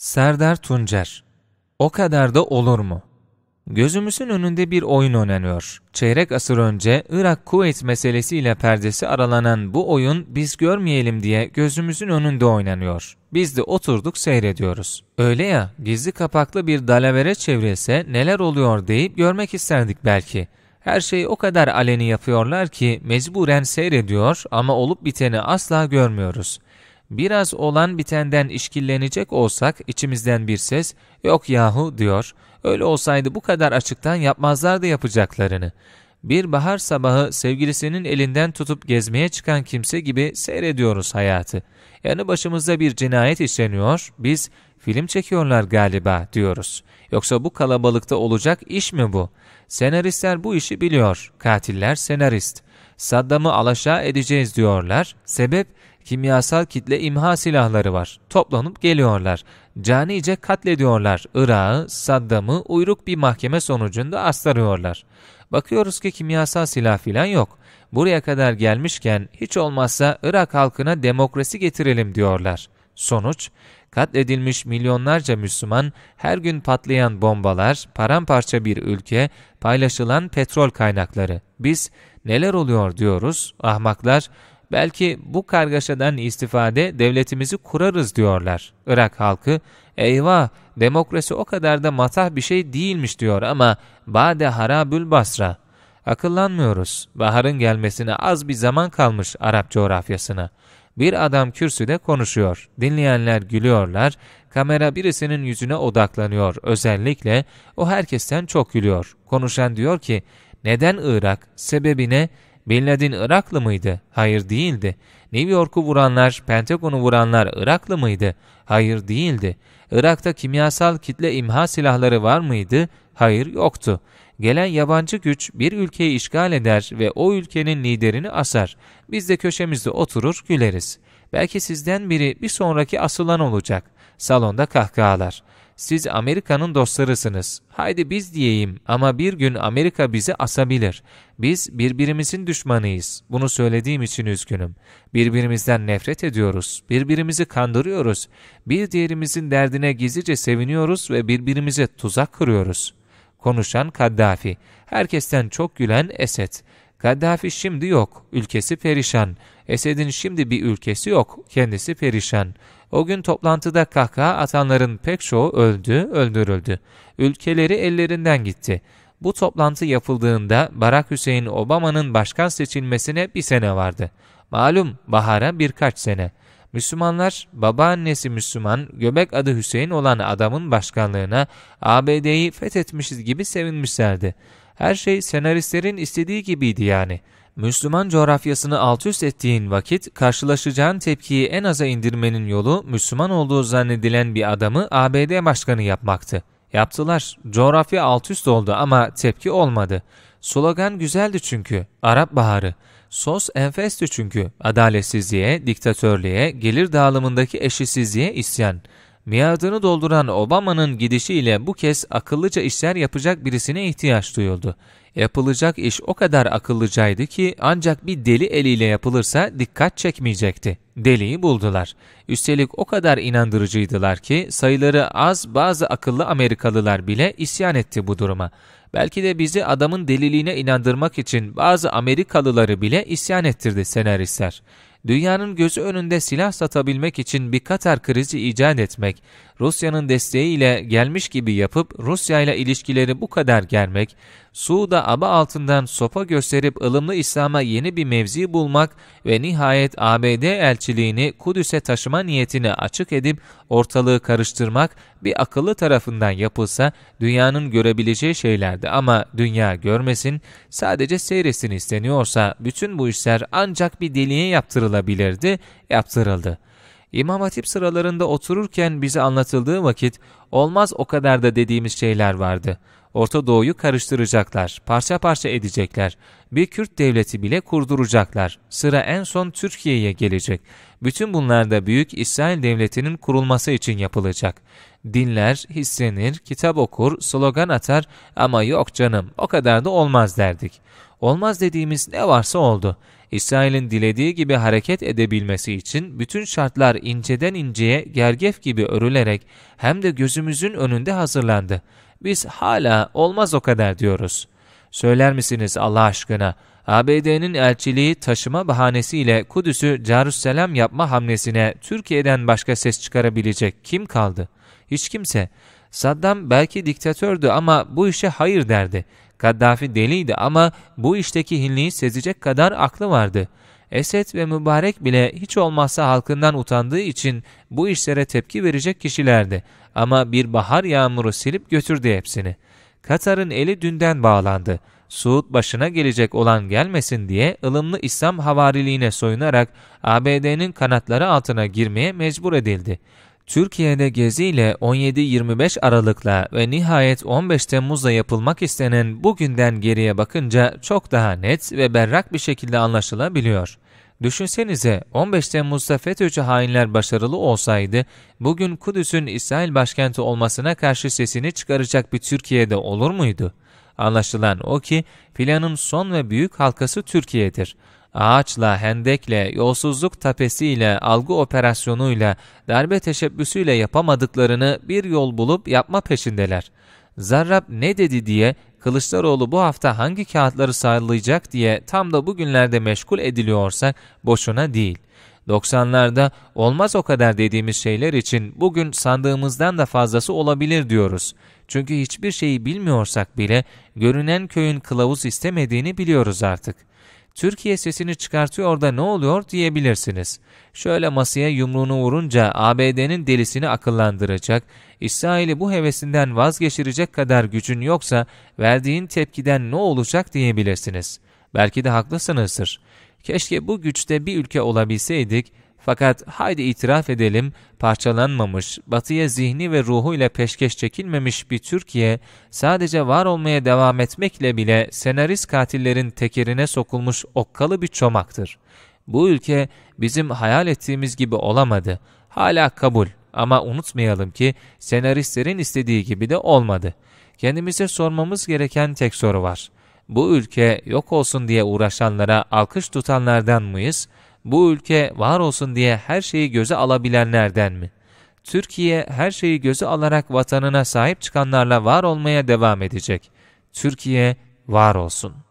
Serdar Tuncer O kadar da olur mu? Gözümüzün önünde bir oyun oynanıyor. Çeyrek asır önce Irak-Kuveyt meselesiyle perdesi aralanan bu oyun biz görmeyelim diye gözümüzün önünde oynanıyor. Biz de oturduk seyrediyoruz. Öyle ya gizli kapaklı bir dalavere çevrilse neler oluyor deyip görmek isterdik belki. Her şeyi o kadar aleni yapıyorlar ki mecburen seyrediyor ama olup biteni asla görmüyoruz. Biraz olan bitenden işkillenecek olsak içimizden bir ses yok yahu diyor. Öyle olsaydı bu kadar açıktan yapmazlardı yapacaklarını. Bir bahar sabahı sevgilisinin elinden tutup gezmeye çıkan kimse gibi seyrediyoruz hayatı. Yanı başımızda bir cinayet işleniyor, biz film çekiyorlar galiba diyoruz. Yoksa bu kalabalıkta olacak iş mi bu? Senaristler bu işi biliyor, katiller senarist. Saddam'ı alaşağı edeceğiz diyorlar. Sebep kimyasal kitle imha silahları var. Toplanıp geliyorlar. Canice katlediyorlar. Irak'ı, Saddam'ı uyruk bir mahkeme sonucunda astarıyorlar. Bakıyoruz ki kimyasal silah filan yok. Buraya kadar gelmişken hiç olmazsa Irak halkına demokrasi getirelim diyorlar. Sonuç, katledilmiş milyonlarca Müslüman, her gün patlayan bombalar, paramparça bir ülke, paylaşılan petrol kaynakları. Biz neler oluyor diyoruz, ahmaklar belki bu kargaşadan istifade devletimizi kurarız diyorlar. Irak halkı, eyvah demokrasi o kadar da matah bir şey değilmiş diyor ama bade harabül basra. Akıllanmıyoruz. Baharın gelmesine az bir zaman kalmış Arap coğrafyasına. Bir adam kürsüde konuşuyor. Dinleyenler gülüyorlar. Kamera birisinin yüzüne odaklanıyor. Özellikle o herkesten çok gülüyor. Konuşan diyor ki, neden Irak? Sebebi ne? Bin Laden Iraklı mıydı? Hayır değildi. New York'u vuranlar, Pentagon'u vuranlar Iraklı mıydı? Hayır değildi. Irak'ta kimyasal kitle imha silahları var mıydı? Hayır yoktu. Gelen yabancı güç bir ülkeyi işgal eder ve o ülkenin liderini asar. Biz de köşemizde oturur güleriz. Belki sizden biri bir sonraki asılan olacak. Salonda kahkahalar siz Amerika'nın dostlarısınız. Haydi biz diyeyim ama bir gün Amerika bizi asabilir. Biz birbirimizin düşmanıyız. Bunu söylediğim için üzgünüm. Birbirimizden nefret ediyoruz. Birbirimizi kandırıyoruz. Bir diğerimizin derdine gizlice seviniyoruz ve birbirimize tuzak kırıyoruz. Konuşan Kaddafi, herkesten çok gülen Esed, Gaddafi şimdi yok, ülkesi perişan. Esed'in şimdi bir ülkesi yok, kendisi perişan. O gün toplantıda kahkaha atanların pek çoğu öldü, öldürüldü. Ülkeleri ellerinden gitti. Bu toplantı yapıldığında Barack Hüseyin Obama'nın başkan seçilmesine bir sene vardı. Malum bahara birkaç sene. Müslümanlar babaannesi Müslüman, göbek adı Hüseyin olan adamın başkanlığına ABD'yi fethetmişiz gibi sevinmişlerdi. Her şey senaristlerin istediği gibiydi yani. Müslüman coğrafyasını alt üst ettiğin vakit karşılaşacağın tepkiyi en aza indirmenin yolu Müslüman olduğu zannedilen bir adamı ABD başkanı yapmaktı. Yaptılar. Coğrafya alt üst oldu ama tepki olmadı. Slogan güzeldi çünkü. Arap Baharı. Sos enfesti çünkü. Adaletsizliğe, diktatörlüğe, gelir dağılımındaki eşitsizliğe isyan. Miadını dolduran Obama'nın gidişiyle bu kez akıllıca işler yapacak birisine ihtiyaç duyuldu. Yapılacak iş o kadar akıllıcaydı ki ancak bir deli eliyle yapılırsa dikkat çekmeyecekti. Deliyi buldular. Üstelik o kadar inandırıcıydılar ki sayıları az bazı akıllı Amerikalılar bile isyan etti bu duruma. Belki de bizi adamın deliliğine inandırmak için bazı Amerikalıları bile isyan ettirdi senaristler. Dünyanın gözü önünde silah satabilmek için bir Katar krizi icat etmek, Rusya'nın desteğiyle gelmiş gibi yapıp Rusya ile ilişkileri bu kadar germek, Suud'a aba altından sopa gösterip ılımlı İslam'a yeni bir mevzi bulmak ve nihayet ABD elçiliğini Kudüs'e taşıma niyetini açık edip ortalığı karıştırmak bir akıllı tarafından yapılsa dünyanın görebileceği şeyler yerde ama dünya görmesin, sadece seyresin isteniyorsa bütün bu işler ancak bir deliğe yaptırılabilirdi, yaptırıldı. İmam Hatip sıralarında otururken bize anlatıldığı vakit olmaz o kadar da dediğimiz şeyler vardı.'' Orta Doğu'yu karıştıracaklar, parça parça edecekler. Bir Kürt devleti bile kurduracaklar. Sıra en son Türkiye'ye gelecek. Bütün bunlar da Büyük İsrail Devleti'nin kurulması için yapılacak. Dinler, hislenir, kitap okur, slogan atar ama yok canım o kadar da olmaz derdik. Olmaz dediğimiz ne varsa oldu. İsrail'in dilediği gibi hareket edebilmesi için bütün şartlar inceden inceye gergef gibi örülerek hem de gözümüzün önünde hazırlandı biz hala olmaz o kadar diyoruz. Söyler misiniz Allah aşkına? ABD'nin elçiliği taşıma bahanesiyle Kudüs'ü Carüsselam yapma hamlesine Türkiye'den başka ses çıkarabilecek kim kaldı? Hiç kimse. Saddam belki diktatördü ama bu işe hayır derdi. Kaddafi deliydi ama bu işteki hinliği sezecek kadar aklı vardı.'' Esed ve Mübarek bile hiç olmazsa halkından utandığı için bu işlere tepki verecek kişilerdi. Ama bir bahar yağmuru silip götürdü hepsini. Katar'ın eli dünden bağlandı. Suud başına gelecek olan gelmesin diye ılımlı İslam havariliğine soyunarak ABD'nin kanatları altına girmeye mecbur edildi. Türkiye'de Gezi ile 17-25 Aralık'la ve nihayet 15 Temmuz'da yapılmak istenen bugünden geriye bakınca çok daha net ve berrak bir şekilde anlaşılabiliyor. Düşünsenize 15 Temmuz'da FETÖ'cü hainler başarılı olsaydı, bugün Kudüs'ün İsrail başkenti olmasına karşı sesini çıkaracak bir Türkiye'de olur muydu? Anlaşılan o ki planın son ve büyük halkası Türkiye'dir ağaçla, hendekle, yolsuzluk tapesiyle, algı operasyonuyla, darbe teşebbüsüyle yapamadıklarını bir yol bulup yapma peşindeler. Zarrab ne dedi diye Kılıçdaroğlu bu hafta hangi kağıtları sallayacak diye tam da bugünlerde meşgul ediliyorsak boşuna değil. 90'larda olmaz o kadar dediğimiz şeyler için bugün sandığımızdan da fazlası olabilir diyoruz. Çünkü hiçbir şeyi bilmiyorsak bile görünen köyün kılavuz istemediğini biliyoruz artık. Türkiye sesini çıkartıyor da ne oluyor diyebilirsiniz. Şöyle masaya yumruğunu vurunca ABD'nin delisini akıllandıracak, İsrail'i bu hevesinden vazgeçirecek kadar gücün yoksa verdiğin tepkiden ne olacak diyebilirsiniz. Belki de haklısınızdır. Keşke bu güçte bir ülke olabilseydik, fakat haydi itiraf edelim, parçalanmamış, batıya zihni ve ruhuyla peşkeş çekilmemiş bir Türkiye, sadece var olmaya devam etmekle bile senarist katillerin tekerine sokulmuş okkalı bir çomaktır. Bu ülke bizim hayal ettiğimiz gibi olamadı. Hala kabul ama unutmayalım ki senaristlerin istediği gibi de olmadı. Kendimize sormamız gereken tek soru var. Bu ülke yok olsun diye uğraşanlara alkış tutanlardan mıyız?'' bu ülke var olsun diye her şeyi göze alabilenlerden mi? Türkiye her şeyi göze alarak vatanına sahip çıkanlarla var olmaya devam edecek. Türkiye var olsun.''